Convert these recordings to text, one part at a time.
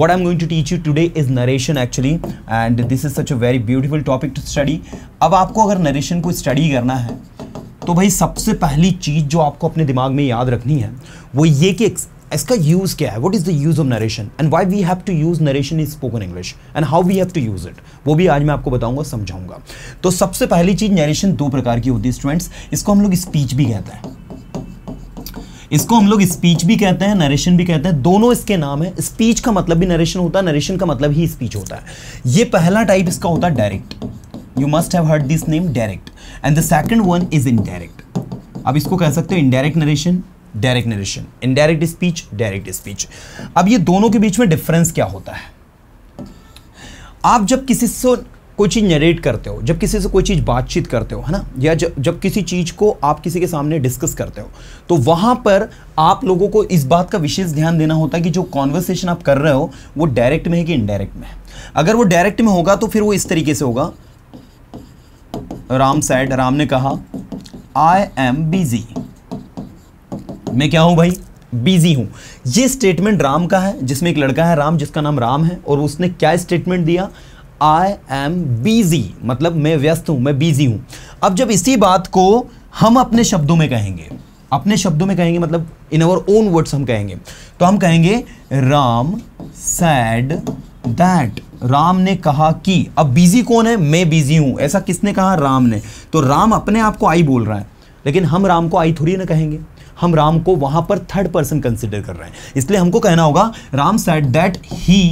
what i'm going to teach you today is narration actually and this is such a very beautiful topic to study अब आपको अगर narration को study करना है तो भाई सबसे पहली चीज़ जो आपको अपने दिमाग में याद रखनी है वो ये कि इसका यूज़ क्या है what is the use of narration and why we have to use narration in spoken English and how we have to use it वो भी आज मैं आपको बताऊंगा समझाऊंगा तो सबसे पहली चीज़ नरेशन दो प्रकार की होती है स्टूडेंट्स इसको हम लोग स्पीच भी कहते हैं इसको हम लोग स्पीच भी कहते हैं नरेशन भी कहते हैं दोनों इसके नाम है स्पीच का मतलब भी नरेशन होता है नरेशन का मतलब ही स्पीच होता है ये पहला टाइप इसका होता है direct you must have heard this name direct and the second one is indirect अब इसको कह सकते हो indirect narration direct narration indirect speech direct speech अब ये दोनों के बीच में डिफरेंस क्या होता है आप जब किसी से कोई चीज़ नरेट करते हो जब किसी से कोई चीज़ बातचीत करते हो है ना या जब जब किसी चीज़ को आप किसी के सामने डिस्कस करते हो तो वहाँ पर आप लोगों को इस बात का विशेष ध्यान देना होता है कि जो कॉन्वर्सेशन आप कर रहे हो वो डायरेक्ट में है कि इनडायरेक्ट में है अगर वो डायरेक्ट में होगा तो फिर वो इस तरीके से होगा राम सैड राम ने कहा आई एम बिजी मैं क्या हूँ भाई बिजी हूँ ये स्टेटमेंट राम का है जिसमें एक लड़का है राम जिसका नाम राम है और उसने क्या स्टेटमेंट दिया आई एम बिजी मतलब मैं व्यस्त हूं मैं बिजी हूं अब जब इसी बात को हम अपने शब्दों में कहेंगे अपने शब्दों में कहेंगे मतलब इन अवर ओन वर्ड्स हम कहेंगे तो हम कहेंगे राम सैड दैट राम ने कहा कि अब बिजी कौन है मैं बिजी हूं ऐसा किसने कहा राम ने तो राम अपने आप को आई बोल रहा है लेकिन हम राम को आई थोड़ी ना कहेंगे हम राम को वहां पर थर्ड पर्सन कंसिडर कर रहे हैं इसलिए हमको कहना होगा Ram said that he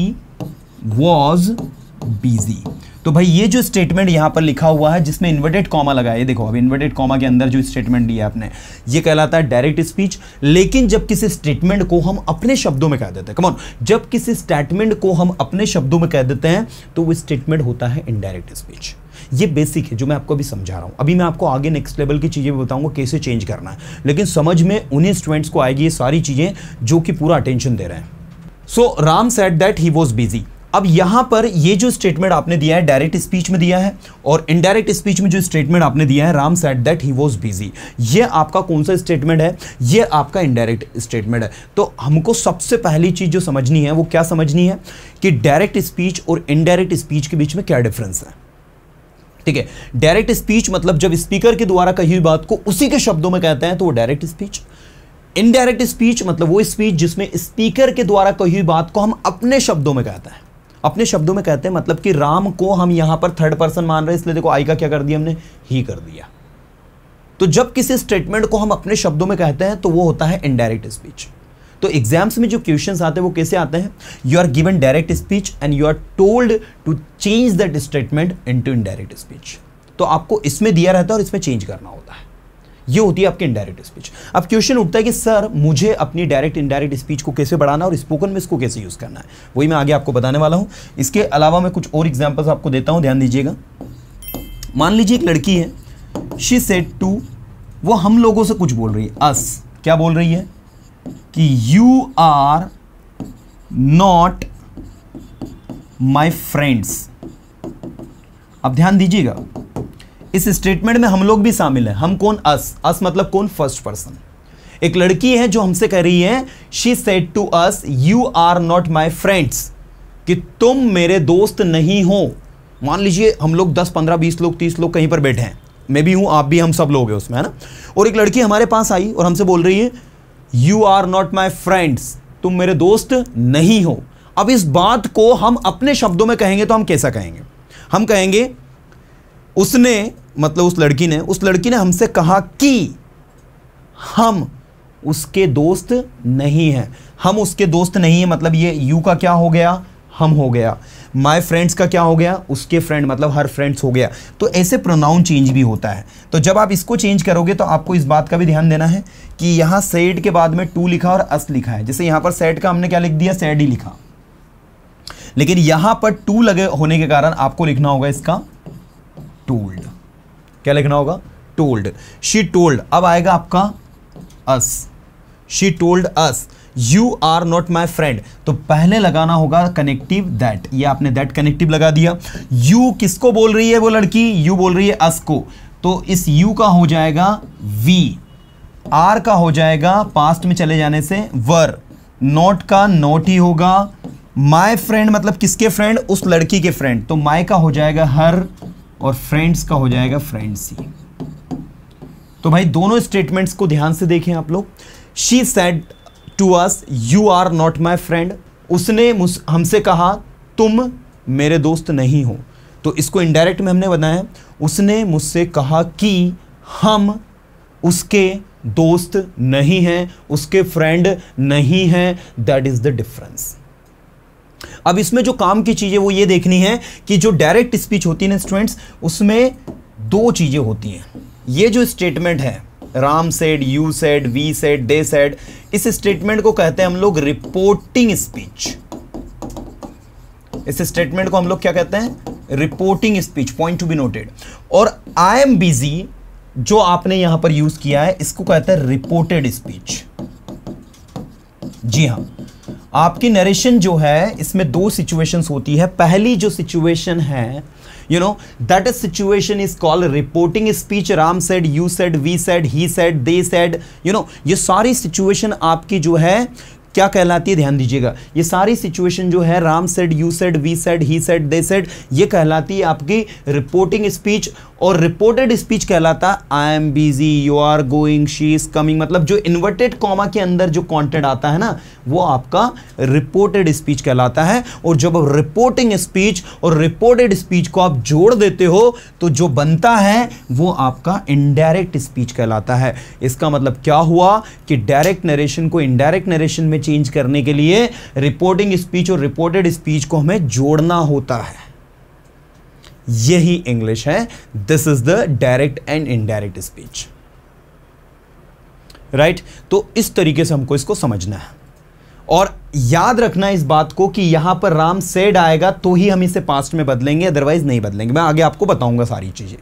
was busy तो भाई ये जो स्टेटमेंट यहां पर लिखा हुआ है जिसमें इन्वर्टेड कॉमा लगा है ये देखो अब इन्वर्टेड कॉमा के अंदर जो स्टेटमेंट दिया आपने ये कहलाता है डायरेक्ट स्पीच लेकिन जब किसी स्टेटमेंट को हम अपने शब्दों में कह देते हैं कमॉन जब किसी स्टेटमेंट को हम अपने शब्दों में कह देते हैं तो वो स्टेटमेंट होता है इनडायरेक्ट स्पीच ये बेसिक है जो मैं आपको अभी समझा रहा हूं अभी मैं आपको आगे नेक्स्ट लेवल की चीज़ें भी बताऊंगा कैसे चेंज करना है लेकिन समझ में उन्हीं स्टूडेंट्स को आएगी ये सारी चीज़ें जो कि पूरा अटेंशन दे रहे हैं so Ram said that he was busy अब यहां पर ये जो स्टेटमेंट आपने दिया है डायरेक्ट स्पीच में दिया है और इनडायरेक्ट स्पीच में जो स्टेटमेंट आपने दिया है Ram said that he was busy ये आपका कौन सा स्टेटमेंट है ये आपका इनडायरेक्ट स्टेटमेंट है तो हमको सबसे पहली चीज़ जो समझनी है वो क्या समझनी है कि डायरेक्ट स्पीच और इनडायरेक्ट स्पीच के बीच में क्या डिफरेंस है ठीक है डायरेक्ट स्पीच मतलब जब स्पीकर के द्वारा कही हुई बात को उसी के शब्दों में कहते हैं तो वो डायरेक्ट स्पीच इनडायरेक्ट स्पीच मतलब वो स्पीच जिसमें स्पीकर के द्वारा कही हुई बात को हम अपने शब्दों में कहते हैं अपने शब्दों में कहते हैं मतलब कि राम को हम यहाँ पर थर्ड पर्सन मान रहे हैं इसलिए देखो आई का क्या कर दिया हमने ही कर दिया तो जब किसी स्टेटमेंट को हम अपने शब्दों में कहते हैं तो वो होता है इनडायरेक्ट स्पीच तो एग्जाम्स में जो क्वेश्चन आते हैं वो कैसे आते हैं you are given direct speech and you are told to change that statement into indirect speech तो आपको इसमें दिया रहता है और इसमें चेंज करना होता है ये होती है आपकी इंडायरेक्ट स्पीच अब क्वेश्चन उठता है कि सर मुझे अपनी डायरेक्ट इंडायरेक्ट स्पीच को कैसे बढ़ाना और स्पोकन में इसको कैसे यूज़ करना है वही मैं आगे आपको बताने वाला हूं इसके अलावा मैं कुछ और एग्जाम्पल्स आपको देता हूं ध्यान दीजिएगा मान लीजिए एक लड़की है शी सेट टू वो हम लोगों से कुछ बोल रही है अस क्या बोल रही है कि you are not my friends अब ध्यान दीजिएगा इस स्टेटमेंट में हम लोग भी शामिल हैं हम कौन अस अस मतलब कौन फर्स्ट पर्सन एक लड़की है जो हमसे कह रही है she said to us you are not my friends कि तुम मेरे दोस्त नहीं हो मान लीजिए हम लोग दस पंद्रह बीस लोग तीस लोग कहीं पर बैठे हैं मैं भी हूँ आप भी हम सब लोग हैं उसमें है ना और एक लड़की हमारे पास आई और हमसे बोल रही है you are not my friends तुम मेरे दोस्त नहीं हो अब इस बात को हम अपने शब्दों में कहेंगे तो हम कैसा कहेंगे हम कहेंगे उसने मतलब उस लड़की ने उस लड़की ने हमसे कहा कि हम उसके दोस्त नहीं हैं हम उसके दोस्त नहीं हैं मतलब ये यू का क्या हो गया हम हो गया माय फ्रेंड्स का क्या हो गया उसके फ्रेंड मतलब हर फ्रेंड्स हो गया तो ऐसे प्रोनाउन चेंज भी होता है तो जब आप इसको चेंज करोगे तो आपको इस बात का भी ध्यान देना है कि यहाँ सेड के बाद में टू लिखा और अस लिखा है जैसे यहाँ पर सेट का हमने क्या लिख दिया सेड ही लिखा लेकिन यहाँ पर टू लगे होने के कारण आपको लिखना होगा इसका टूल्ड क्या लिखना होगा टोल्ड शी टोल्ड अब आएगा आपका us she told us you are not my friend तो पहले लगाना होगा कनेक्टिव दैट ये आपने दैट कनेक्टिव लगा दिया यू किसको बोल रही है वो लड़की यू बोल रही है अस को तो इस यू का हो जाएगा वी आर का हो जाएगा पास्ट में चले जाने से वर नॉट का नॉट ही होगा माई फ्रेंड मतलब किसके फ्रेंड उस लड़की के फ्रेंड तो माई का हो जाएगा हर और फ्रेंड्स का हो जाएगा फ्रेंड्स ही तो भाई दोनों स्टेटमेंट्स को ध्यान से देखें आप लोग she said to us you are not my friend उसने हमसे कहा तुम मेरे दोस्त नहीं हो तो इसको इनडायरेक्ट में हमने बनाया उसने मुझसे कहा कि हम उसके दोस्त नहीं हैं उसके फ्रेंड नहीं हैं दैट इज़ द डिफरेंस अब इसमें जो काम की चीज़ें वो ये देखनी है कि जो डायरेक्ट स्पीच होती है ना स्टूडेंट्स उसमें दो चीज़ें होती हैं ये जो स्टेटमेंट है Ram said you said we said they said इस स्टेटमेंट को कहते हैं हम लोग रिपोर्टिंग स्पीच इस स्टेटमेंट को हम लोग क्या कहते हैं reporting speech point to be noted और आई एम बिजी जो आपने यहां पर यूज किया है इसको कहते हैं रिपोर्टेड स्पीच जी हां आपकी नरेशन जो है इसमें दो सिचुएशंस होती है पहली जो सिचुएशन है you know that is situation is called reporting speech Ram said you said we said he said they said you know ये सारी सिचुएशन आपकी जो है क्या कहलाती है ध्यान दीजिएगा ये सारी सिचुएशन जो है Ram said you said we said he said they said ये कहलाती है आपकी रिपोर्टिंग स्पीच और रिपोर्टेड स्पीच कहलाता I am busy you are going she is coming मतलब जो इन्वर्टेड कॉमा के अंदर जो कॉन्टेंट आता है ना वो आपका रिपोर्टेड स्पीच कहलाता है और जब रिपोर्टिंग स्पीच और रिपोर्टेड स्पीच को आप जोड़ देते हो तो जो बनता है वो आपका इनडायरेक्ट स्पीच कहलाता है इसका मतलब क्या हुआ कि डायरेक्ट नरेशन को इनडायरेक्ट नरेशन में चेंज करने के लिए रिपोर्टिंग स्पीच और रिपोर्टेड स्पीच को हमें जोड़ना होता है यही इंग्लिश है this is the direct and indirect speech right तो इस तरीके से हमको इसको समझना है और याद रखना इस बात को कि यहां पर राम सेड आएगा तो ही हम इसे पास्ट में बदलेंगे अदरवाइज नहीं बदलेंगे मैं आगे आपको बताऊंगा सारी चीजें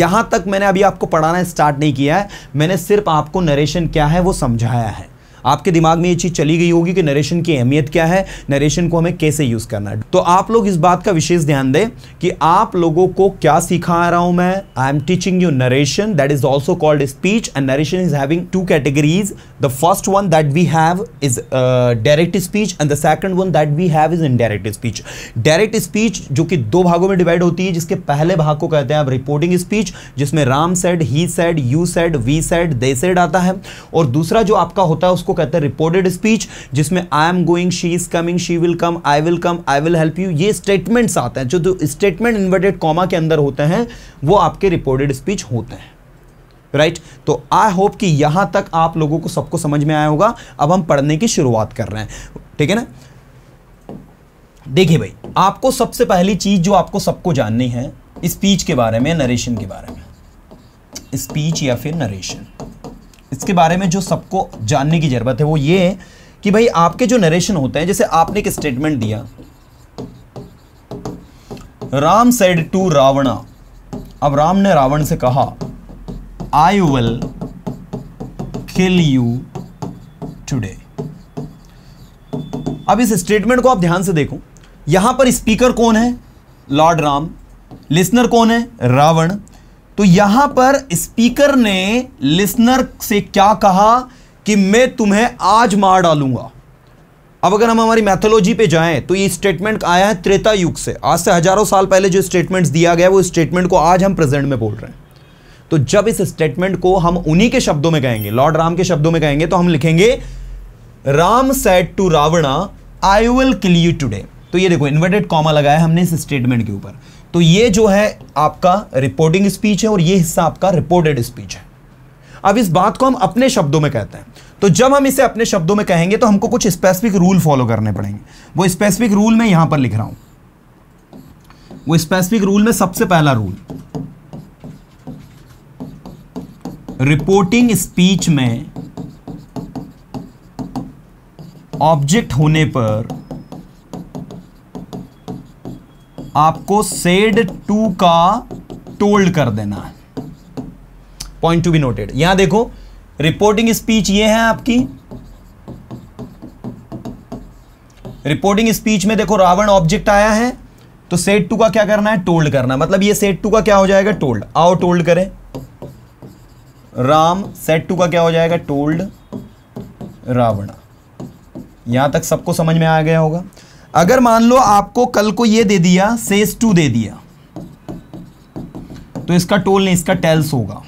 यहां तक मैंने अभी आपको पढ़ाना स्टार्ट नहीं किया है मैंने सिर्फ आपको नरेशन क्या है वो समझाया है आपके दिमाग में ये चीज़ चली गई होगी कि नरेशन की अहमियत क्या है नरेशन को हमें कैसे यूज़ करना है तो आप लोग इस बात का विशेष ध्यान दें कि आप लोगों को क्या सिखा रहा हूँ मैं I am teaching you narration that is also called speech and narration is having two categories the first one that we have is direct speech and the second one that we have is indirect speech direct speech जो कि दो भागों में divide होती है जिसके पहले भाग को कहते हैं आप रिपोर्टिंग स्पीच जिसमें Ram said he said you said we said they said आता है और दूसरा जो आपका होता है उसको उसको कहते हैं रिपोर्टेड स्पीच जिसमें I am going she is coming she will come I will come I will help you ये स्टेटमेंट्स आते हैं जो जो स्टेटमेंट इन्वर्टेड कॉमा के अंदर होते हैं वो आपके रिपोर्टेड स्पीच होते हैं राइट right? तो आई होप कि यहां तक आप लोगों को सबको समझ में आया होगा अब हम पढ़ने की शुरुआत कर रहे हैं ठीक है ना देखिए भाई आपको सबसे पहली चीज़ जो आपको सबको जाननी है स्पीच के बारे में नरेशन के बारे में स्पीच या फिर नरेशन इसके बारे में जो सबको जानने की ज़रूरत है वो ये है कि भाई आपके जो नरेशन होते हैं जैसे आपने एक स्टेटमेंट दिया राम सेड टू रावणा अब राम ने रावण से कहा I will kill you today अब इस स्टेटमेंट को आप ध्यान से देखो यहां पर स्पीकर कौन है लॉर्ड राम लिसनर कौन है रावण तो यहां पर स्पीकर ने लिसनर से क्या कहा कि मैं तुम्हें आज मार डालूंगा अब अगर हम हमारी मैथोलॉजी पे जाएं तो ये स्टेटमेंट आया है त्रेता युग से आज से हजारों साल पहले जो स्टेटमेंट दिया गया वो स्टेटमेंट को आज हम प्रेजेंट में बोल रहे हैं तो जब इस स्टेटमेंट को हम उन्हीं के शब्दों में कहेंगे लॉर्ड राम के शब्दों में कहेंगे तो हम लिखेंगे Ram said to Ravana I will kill you today तो ये देखो इन्वर्टेड कॉमा लगाया हमने इस स्टेटमेंट के ऊपर तो ये जो है आपका रिपोर्टिंग स्पीच है और ये हिस्सा आपका रिपोर्टेड स्पीच है अब इस बात को हम अपने शब्दों में कहते हैं तो जब हम इसे अपने शब्दों में कहेंगे तो हमको कुछ स्पेसिफिक रूल फॉलो करने पड़ेंगे वो स्पेसिफिक रूल मैं यहां पर लिख रहा हूं वो स्पेसिफिक रूल में सबसे पहला रूल रिपोर्टिंग स्पीच में ऑब्जेक्ट होने पर आपको सेड टू का टोल्ड कर देना है पॉइंट टू बी नोटेड यहां देखो रिपोर्टिंग स्पीच ये है आपकी रिपोर्टिंग स्पीच में देखो रावण ऑब्जेक्ट आया है तो सेट टू का क्या करना है टोल्ड करना मतलब ये सेट टू का क्या हो जाएगा टोल्ड आओ टोल्ड करें राम सेट टू का क्या हो जाएगा टोल्ड रावण यहां तक सबको समझ में आ गया होगा अगर मान लो आपको कल को ये दे दिया सेस टू दे दिया तो इसका टोल नहीं इसका टेल्स होगा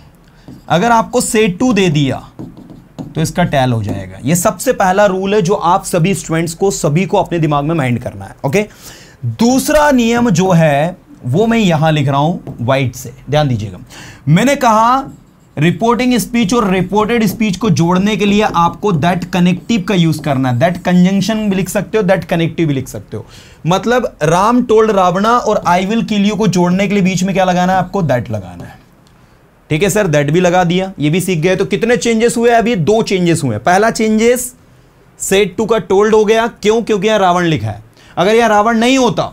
अगर आपको से टू दे दिया तो इसका टैल हो जाएगा ये सबसे पहला रूल है जो आप सभी स्टूडेंट्स को सभी को अपने दिमाग में माइंड करना है ओके दूसरा नियम जो है वो मैं यहां लिख रहा हूं वाइट से ध्यान दीजिएगा मैंने कहा रिपोर्टिंग स्पीच और रिपोर्टेड स्पीच को जोड़ने के लिए आपको दैट कनेक्टिव का यूज करना है दैट कंजंक्शन भी लिख सकते हो दैट कनेक्टिव भी लिख सकते हो मतलब राम टोल्ड रावणा और आई विल किल यू को जोड़ने के लिए बीच में क्या लगाना है आपको दैट लगाना है ठीक है सर दैट भी लगा दिया ये भी सीख गए तो कितने चेंजेस हुए अभी दो चेंजेस हुए पहला चेंजेस सेट टू का टोल्ड हो गया क्यों क्योंकि यहां रावण लिखा है अगर यह रावण नहीं होता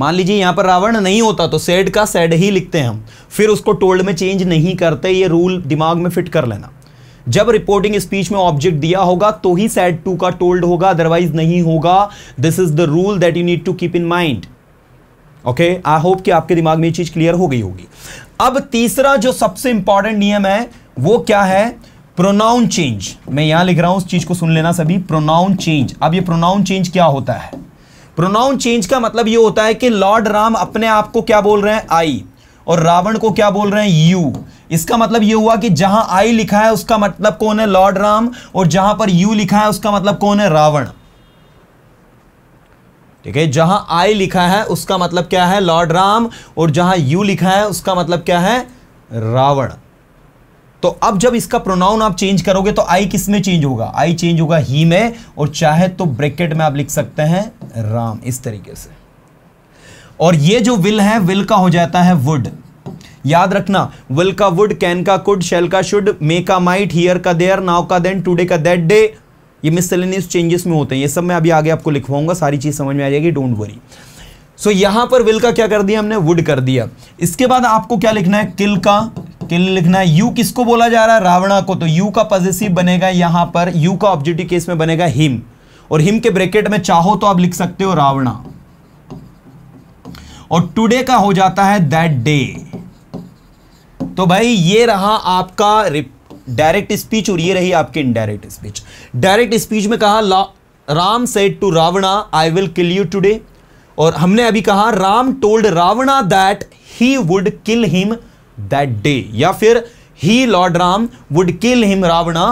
मान लीजिए यहाँ पर रावण नहीं होता तो सेड का सेड ही लिखते हैं हम फिर उसको टोल्ड में चेंज नहीं करते ये रूल दिमाग में फिट कर लेना जब रिपोर्टिंग स्पीच में ऑब्जेक्ट दिया होगा तो ही सेड टू का टोल्ड होगा अदरवाइज नहीं होगा this is the rule that you need to keep in mind okay I hope कि आपके दिमाग में ये चीज क्लियर हो गई होगी अब तीसरा जो सबसे इंपॉर्टेंट नियम है वो क्या है प्रोनाउन चेंज मैं यहां लिख रहा हूं उस चीज को सुन लेना सभी प्रोनाउन चेंज अब ये प्रोनाउन चेंज क्या होता है प्रोनाउन चेंज का मतलब ये होता है कि लॉर्ड राम अपने आप को क्या बोल रहे हैं आई और रावण को क्या बोल रहे हैं यू इसका मतलब ये हुआ कि जहां आई लिखा है उसका मतलब कौन है लॉर्ड राम और जहां पर यू लिखा है उसका मतलब कौन है रावण ठीक है जहां आई लिखा है उसका मतलब क्या है लॉर्ड राम और जहां यू लिखा है उसका मतलब क्या है रावण तो अब जब इसका प्रोनाउन आप चेंज करोगे तो आई किस में चेंज होगा आई चेंज होगा ही में और चाहे तो ब्रैकेट में आप लिख सकते हैं राम इस तरीके से और ये जो विल है विल का हो जाता है वुड याद रखना विल का वुड कैन का कुड शेल का शुड मे का माइट हियर का देयर नाउ का देन टूडे का दैट डे ये मिसलिनियस चेंजेस में होते हैं ये सब मैं अभी आगे आपको लिखवाऊंगा सारी चीज़ समझ में आ जाएगी डोंट वरी सो यहां पर विल का क्या कर दिया हमने वुड कर दिया इसके बाद आपको क्या लिखना है किल का के लिए लिखना है यू किसको बोला जा रहा है रावणा को तो यू का पॉजिटिव बनेगा यहां पर यू का ऑब्जेक्टिव केस में बनेगा हिम और हिम के ब्रैकेट में चाहो तो आप लिख सकते हो रावणा और टुडे का हो जाता है दैट डे तो भाई ये रहा आपका डायरेक्ट स्पीच और ये रही आपकी इनडायरेक्ट स्पीच डायरेक्ट स्पीच में कहा Ram said to Ravana I will kill you today और हमने अभी कहा Ram told Ravana that he would kill him that day या फिर he lord Ram would kill him Ravana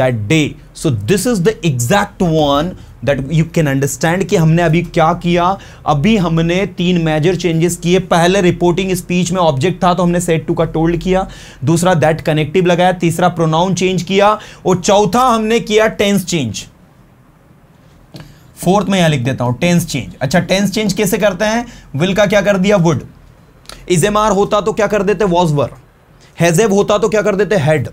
that day so this is the exact one that you can understand कि हमने अभी क्या किया अभी हमने तीन मेजर चेंजेस किए पहले रिपोर्टिंग स्पीच में ऑब्जेक्ट था तो हमने सेट टू का टोल्ड किया दूसरा दैट कनेक्टिव लगाया तीसरा प्रोनाउन चेंज किया और चौथा हमने किया टेंस चेंज फोर्थ में यहां लिख देता हूं टेंस चेंज अच्छा टेंस चेंज कैसे करते हैं विल का क्या कर दिया वुड इजेमार होता तो क्या कर देते वॉजवर हैजेब होता तो क्या कर देते हेड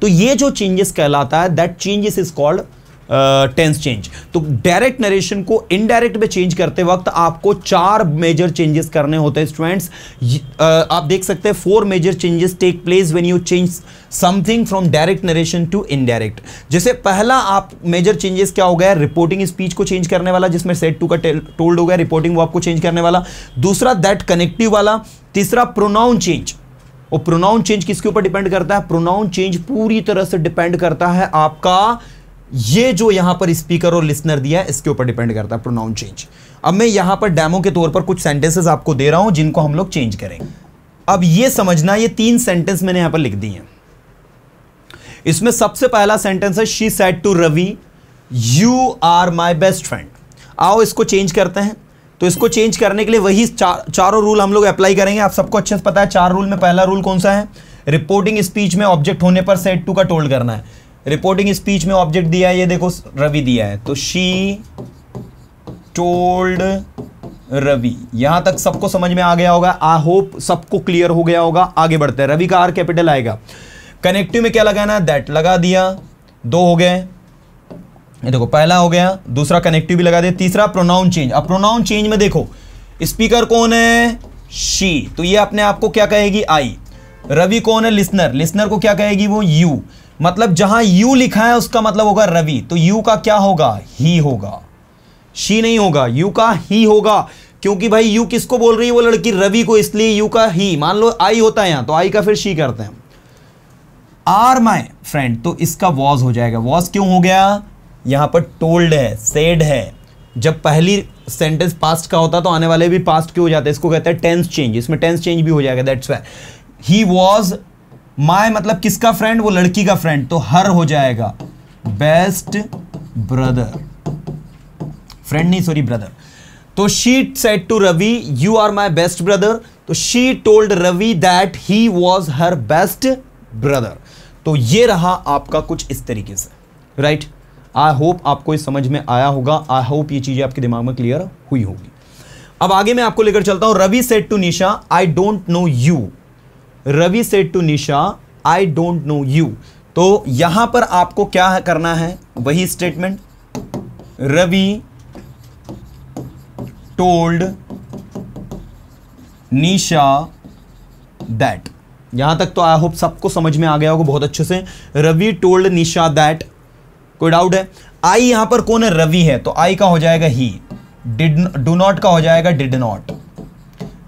तो ये जो चेंजेस कहलाता है that changes is called tense change तो डायरेक्ट नरेशन को इनडायरेक्ट में चेंज करते वक्त आपको चार मेजर चेंजेस करने होते हैं स्टूडेंट्स आप देख सकते हैं four major changes take place when you change something from direct narration to indirect जैसे पहला आप मेजर चेंजेस क्या हो गया रिपोर्टिंग स्पीच को चेंज करने वाला जिसमें सेट टू का टोल्ड हो गया रिपोर्टिंग वो आपको चेंज करने वाला दूसरा दैट कनेक्टिव वाला तीसरा प्रोनाउन चेंज और प्रोनाउन चेंज किसके ऊपर डिपेंड करता है प्रोनाउन चेंज पूरी तरह से डिपेंड करता है आपका ये जो यहां पर स्पीकर और लिसनर दिया है इसके ऊपर डिपेंड करता है प्रोनाउन चेंज अब मैं यहां पर डेमो के तौर पर कुछ सेंटेंसेस आपको दे रहा हूं जिनको हम लोग चेंज करेंगे अब ये समझना ये तीन सेंटेंस मैंने यहां पर लिख दिए हैं इसमें सबसे पहला सेंटेंस है she said to Ravi you are my best friend आओ इसको चेंज करते हैं तो इसको चेंज करने के लिए वही चा, चारों रूल हम लोग अप्लाई करेंगे आप सबको अच्छे से पता है चार रूल में पहला रूल कौन सा है रिपोर्टिंग स्पीच में ऑब्जेक्ट होने पर सेट टू का टोल्ड करना है रिपोर्टिंग स्पीच में ऑब्जेक्ट दिया है ये देखो रवि दिया है तो शी टोल्ड रवि यहां तक सबको समझ में आ गया होगा आई होप सबको क्लियर हो गया होगा आगे बढ़ते हैं रवि का आर कैपिटल आएगा कनेक्टिव में क्या लगाना है दैट लगा दिया दो हो गए ये देखो पहला हो गया दूसरा कनेक्टिव भी लगा दिया तीसरा प्रोनाउन चेंज अब प्रोनाउन चेंज में देखो स्पीकर कौन है शी तो ये अपने आप को क्या कहेगी आई रवि कौन है लिसनर लिसनर को क्या कहेगी वो यू मतलब जहां यू लिखा है उसका मतलब होगा रवि तो यू का क्या होगा ही होगा शी नहीं होगा यू का ही होगा क्योंकि भाई यू किसको बोल रही है वो लड़की रवि को इसलिए यू का ही मान लो आई होता है यहां तो आई का फिर शी करते हैं आर माई फ्रेंड तो इसका वॉज हो जाएगा वॉज क्यों हो गया यहां पर टोल्ड है सेड है जब पहली सेंटेंस पास्ट का होता तो आने वाले भी पास्ट क्यों हो जाते हैं इसको कहते हैं टेंस चेंज इसमें टेंस चेंज भी हो जाएगा that's why he was my मतलब किसका फ्रेंड वो लड़की का फ्रेंड तो हर हो जाएगा बेस्ट ब्रदर फ्रेंड नहीं सॉरी ब्रदर तो she said to Ravi you are my best brother तो she told Ravi that he was her best brother तो ये रहा आपका कुछ इस तरीके से राइट आई होप आपको इस समझ में आया होगा आई होप ये चीज़ें आपके दिमाग में क्लियर हुई होगी अब आगे मैं आपको लेकर चलता हूं Ravi said to Nisha I don't know you Ravi said to Nisha I don't know you तो यहां पर आपको क्या करना है वही statement Ravi told Nisha that यहां तक तो आई होप सबको समझ में आ गया होगा बहुत अच्छे से रवि टोल्ड निशा दैट कोई डाउट है आई यहां पर कौन है रवि है तो आई का हो जाएगा ही डिड डू नॉट का हो जाएगा डिड नॉट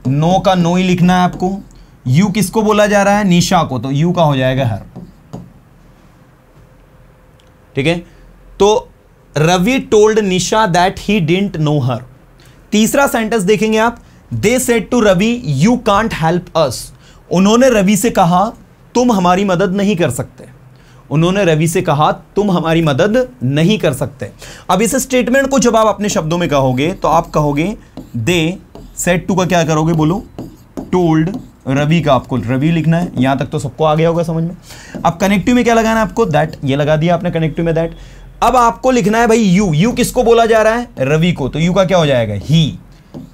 नो का नो ही लिखना है आपको यू किसको बोला जा रहा है निशा को तो यू का हो जाएगा हर ठीक है तो Ravi told Nisha that he didn't know her तीसरा सेंटेंस देखेंगे आप they said to Ravi you can't help us उन्होंने रवि से कहा तुम हमारी मदद नहीं कर सकते उन्होंने रवि से कहा तुम हमारी मदद नहीं कर सकते अब इस स्टेटमेंट को जब आप अपने शब्दों में कहोगे तो आप कहोगे दे सेट टू का क्या करोगे बोलो टोल्ड रवि का आपको रवि लिखना है यहां तक तो सबको आ गया होगा समझ में अब कनेक्टिव में क्या लगाना है आपको दैट ये लगा दिया आपने कनेक्टिव में दैट अब आपको लिखना है भाई यू यू किसको बोला जा रहा है रवि को तो यू का क्या हो जाएगा ही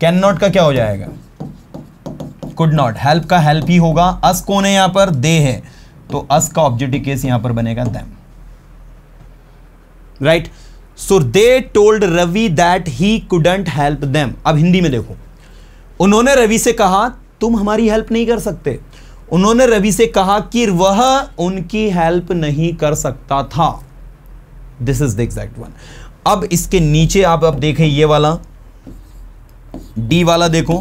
कैन नॉट का क्या हो जाएगा कुड नॉट हेल्प का हेल्प ही होगा अस कौन है यहां पर दे है तो अस का ऑब्जेक्टिव केस यहां पर बनेगा them right so they told Ravi that he couldn't help them अब हिंदी में देखो उन्होंने रवि से कहा तुम हमारी हेल्प नहीं कर सकते उन्होंने रवि से कहा कि वह उनकी हेल्प नहीं कर सकता था this is the exact one अब इसके नीचे आप अब देखें ये वाला डी वाला देखो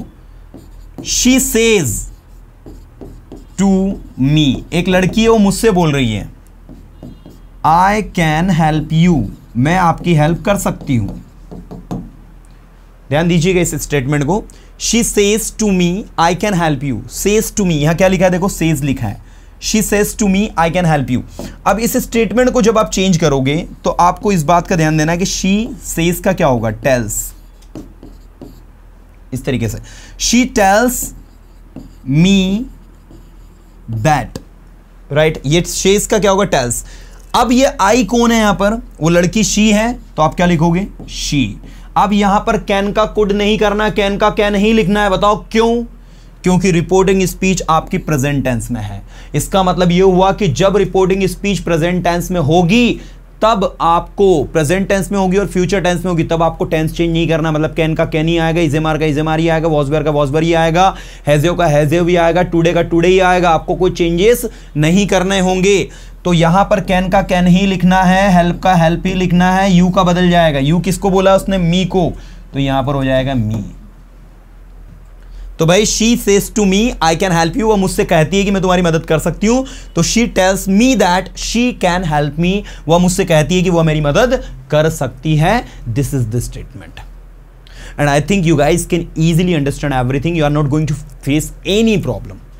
शी सेज टू मी एक लड़की है वो मुझसे बोल रही है आई कैन हेल्प यू मैं आपकी हेल्प कर सकती हूं ध्यान दीजिएगा इस स्टेटमेंट को she says to me I can help you says to me यहाँ क्या लिखा है देखो सेज लिखा है she says to me I can help you अब इस स्टेटमेंट को जब आप चेंज करोगे तो आपको इस बात का ध्यान देना है कि शी सेज का क्या होगा टेल्स इस तरीके से she tells me that right ये शेज का क्या होगा टेल्स अब ये आई कौन है यहां पर वो लड़की शी है तो आप क्या लिखोगे शी अब यहां पर कैन का कुड नहीं करना कैन का कैन ही लिखना है बताओ क्यों क्योंकि रिपोर्टिंग स्पीच आपकी प्रेजेंट टेंस में है इसका मतलब यह हुआ कि जब रिपोर्टिंग स्पीच प्रेजेंट टेंस में होगी तब आपको प्रेजेंट टेंस में होगी और फ्यूचर टेंस में होगी तब आपको टेंस चेंज नहीं करना मतलब कैन का कैन ही आएगा इजेमार का इजेमार ही आएगा वॉजबर का वॉजबर ही आएगा हैजेव का हैजेव ही आएगा टुडे का टुडे ही आएगा आपको कोई चेंजेस नहीं करने होंगे तो यहां पर कैन का कैन ही लिखना है हेल्प का हेल्प ही लिखना है यू का बदल जाएगा यू किसको बोला उसने मी को तो यहां पर हो जाएगा मी तो भाई she says to me I can help you वो मुझसे कहती है कि मैं तुम्हारी मदद कर सकती हूँ तो she tells me that she can help me वह मुझसे कहती है कि वह मेरी मदद कर सकती है this is the statement and I think you guys can easily understand everything you are not going to face any problem